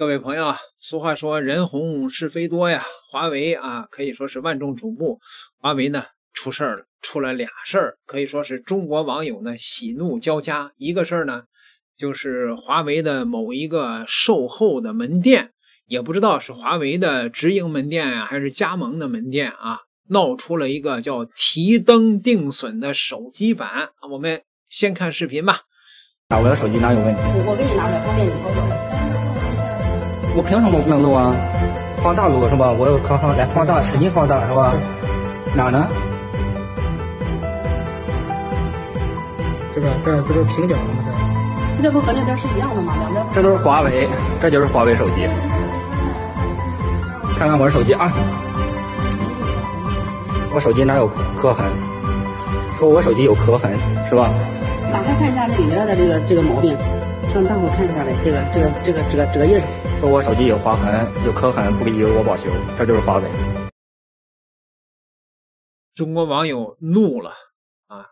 各位朋友，俗话说“人红是非多”呀。华为啊，可以说是万众瞩目。华为呢，出事儿了，出了俩事儿，可以说是中国网友呢喜怒交加。一个事儿呢，就是华为的某一个售后的门店，也不知道是华为的直营门店呀，还是加盟的门店啊，闹出了一个叫“提灯定损”的手机版。我们先看视频吧。啊，我的手机哪有问题？我给你拿着，方便你操作。我凭什么不能录啊？放大录是吧？我可上来放大使劲放大是吧？哪呢？这个这都是平角吗？这不和那边是一样的吗？两边。这都是华为，这就是华为手机。看看我手机啊！我手机哪有壳壳痕？说我手机有壳痕是吧？打开看一下这里面的这个这个毛病，让大伙看一下来，这个这个这个折折印。说我手机有划痕、有磕痕，不给修，我保修。这就是华为。中国网友怒了啊！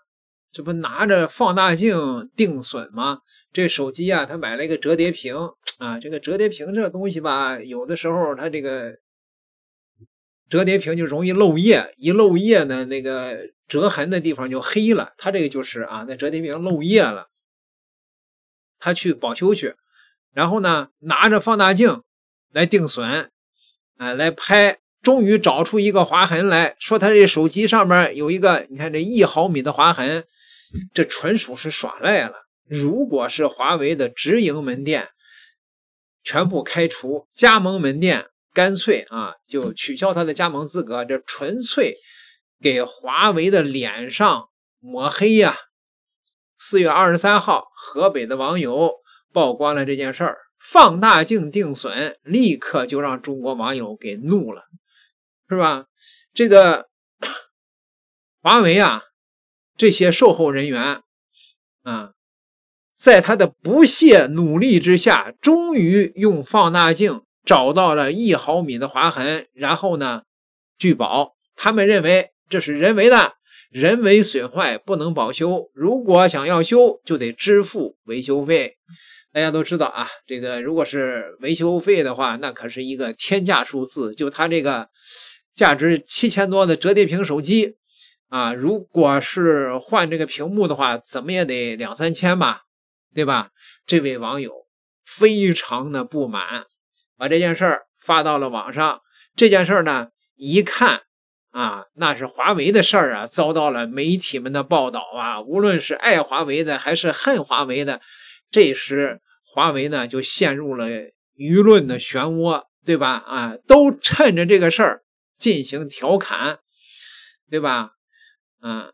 这不拿着放大镜定损吗？这手机啊，他买了一个折叠屏啊，这个折叠屏这东西吧，有的时候它这个折叠屏就容易漏液，一漏液呢，那个折痕的地方就黑了。他这个就是啊，那折叠屏漏液了，他去保修去。然后呢，拿着放大镜来定损，哎，来拍，终于找出一个划痕来，说他这手机上面有一个，你看这一毫米的划痕，这纯属是耍赖了。如果是华为的直营门店，全部开除；加盟门店，干脆啊就取消他的加盟资格。这纯粹给华为的脸上抹黑呀！四月二十三号，河北的网友。曝光了这件事儿，放大镜定损，立刻就让中国网友给怒了，是吧？这个 华为啊，这些售后人员啊，在他的不懈努力之下，终于用放大镜找到了一毫米的划痕，然后呢拒保，他们认为这是人为的，人为损坏不能保修，如果想要修，就得支付维修费。大家都知道啊，这个如果是维修费的话，那可是一个天价数字。就它这个价值七千多的折叠屏手机啊，如果是换这个屏幕的话，怎么也得两三千吧，对吧？这位网友非常的不满，把这件事儿发到了网上。这件事儿呢，一看啊，那是华为的事儿啊，遭到了媒体们的报道啊。无论是爱华为的还是恨华为的。这时，华为呢就陷入了舆论的漩涡，对吧？啊，都趁着这个事儿进行调侃，对吧？嗯，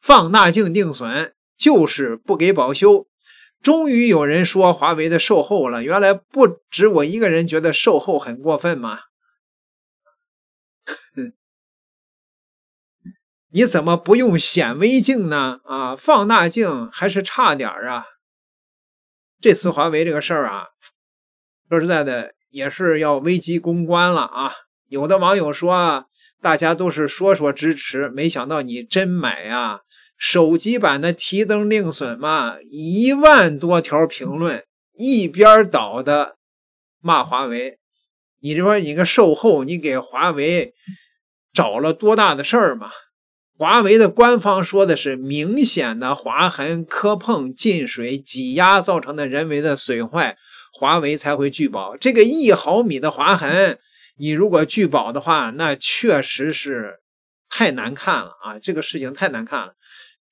放大镜定损就是不给保修。终于有人说华为的售后了，原来不止我一个人觉得售后很过分嘛。你怎么不用显微镜呢？啊，放大镜还是差点啊。这次华为这个事儿啊，说实在的，也是要危机公关了啊。有的网友说，大家都是说说支持，没想到你真买呀。手机版的提灯令损嘛，一万多条评论，一边倒的骂华为。你这说你个售后，你给华为找了多大的事儿嘛？华为的官方说的是明显的划痕、磕碰、进水、挤压造成的人为的损坏，华为才会拒保。这个一毫米的划痕，你如果拒保的话，那确实是太难看了啊！这个事情太难看了，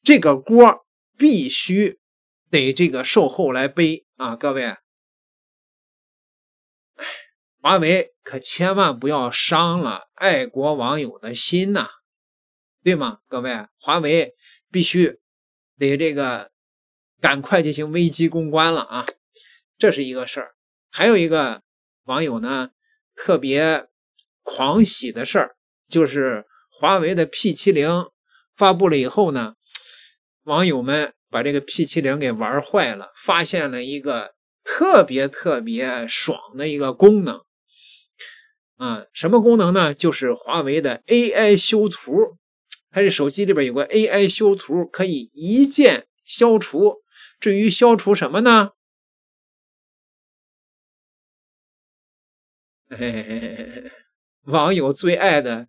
这个锅必须得这个售后来背啊！各位，华为可千万不要伤了爱国网友的心呐！对吗？各位，华为必须得这个赶快进行危机公关了啊，这是一个事儿。还有一个网友呢，特别狂喜的事儿，就是华为的 P70 发布了以后呢，网友们把这个 P70 给玩坏了，发现了一个特别特别爽的一个功能啊，什么功能呢？就是华为的 AI 修图。还是手机里边有个 AI 修图，可以一键消除。至于消除什么呢？哎，网友最爱的，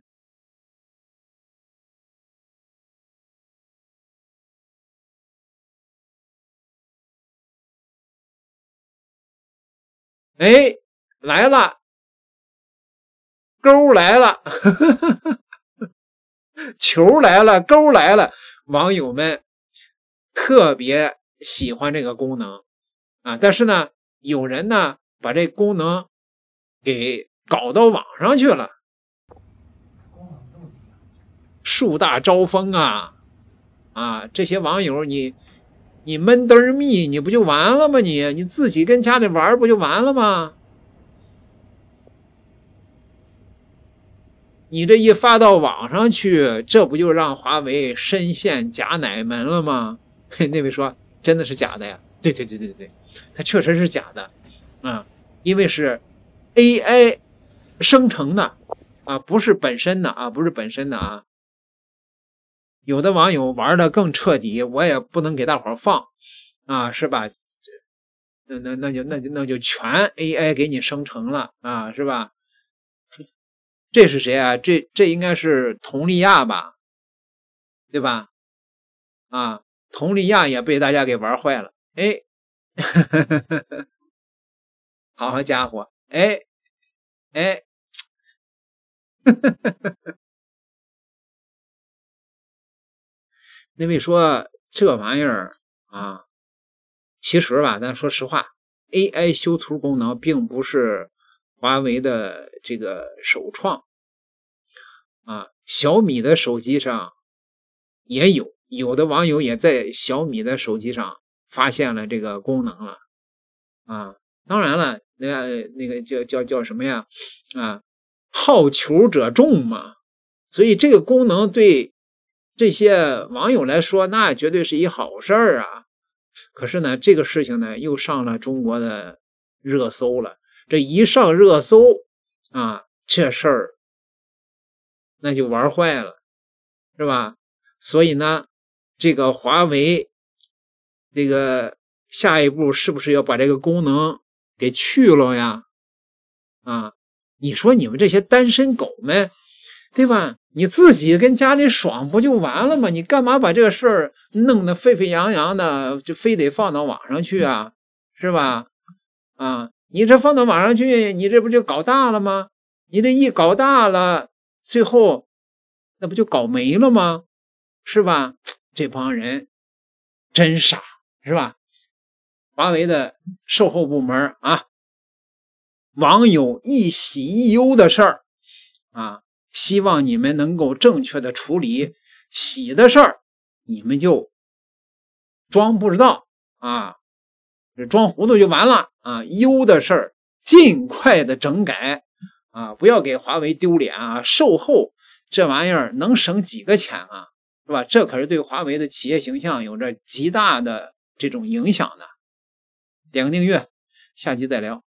哎，来了，勾来了。球来了，钩来了，网友们特别喜欢这个功能啊！但是呢，有人呢把这功能给搞到网上去了，树大招风啊！啊，这些网友，你你闷得儿密，你不就完了吗？你你自己跟家里玩不就完了吗？你这一发到网上去，这不就让华为深陷假奶门了吗？那位说真的是假的呀，对对对对对对，它确实是假的，啊，因为是 AI 生成的啊，不是本身的啊，不是本身的啊。有的网友玩的更彻底，我也不能给大伙放啊，是吧？那那那就那就那就全 AI 给你生成了啊，是吧？这是谁啊？这这应该是佟丽娅吧，对吧？啊，佟丽娅也被大家给玩坏了。哎，好家伙！哎哎，那位说这玩意儿啊，其实吧，咱说实话，AI 修图功能并不是华为的这个首创。啊，小米的手机上也有，有的网友也在小米的手机上发现了这个功能了。啊，当然了，那个那个叫叫叫什么呀？啊，好求者众嘛，所以这个功能对这些网友来说，那绝对是一好事儿啊。可是呢，这个事情呢，又上了中国的热搜了。这一上热搜啊，这事儿。那就玩坏了，是吧？所以呢，这个华为，这个下一步是不是要把这个功能给去了呀？啊，你说你们这些单身狗们，对吧？你自己跟家里爽不就完了吗？你干嘛把这个事儿弄得沸沸扬扬的，就非得放到网上去啊？是吧？啊，你这放到网上去，你这不就搞大了吗？你这一搞大了。最后，那不就搞没了吗？是吧？这帮人真傻，是吧？华为的售后部门啊，网友一喜一忧的事儿啊，希望你们能够正确的处理。喜的事儿，你们就装不知道啊，装糊涂就完了啊。忧的事儿，尽快的整改。啊！不要给华为丢脸啊！售后这玩意儿能省几个钱啊？是吧？这可是对华为的企业形象有着极大的这种影响的。点个订阅，下期再聊。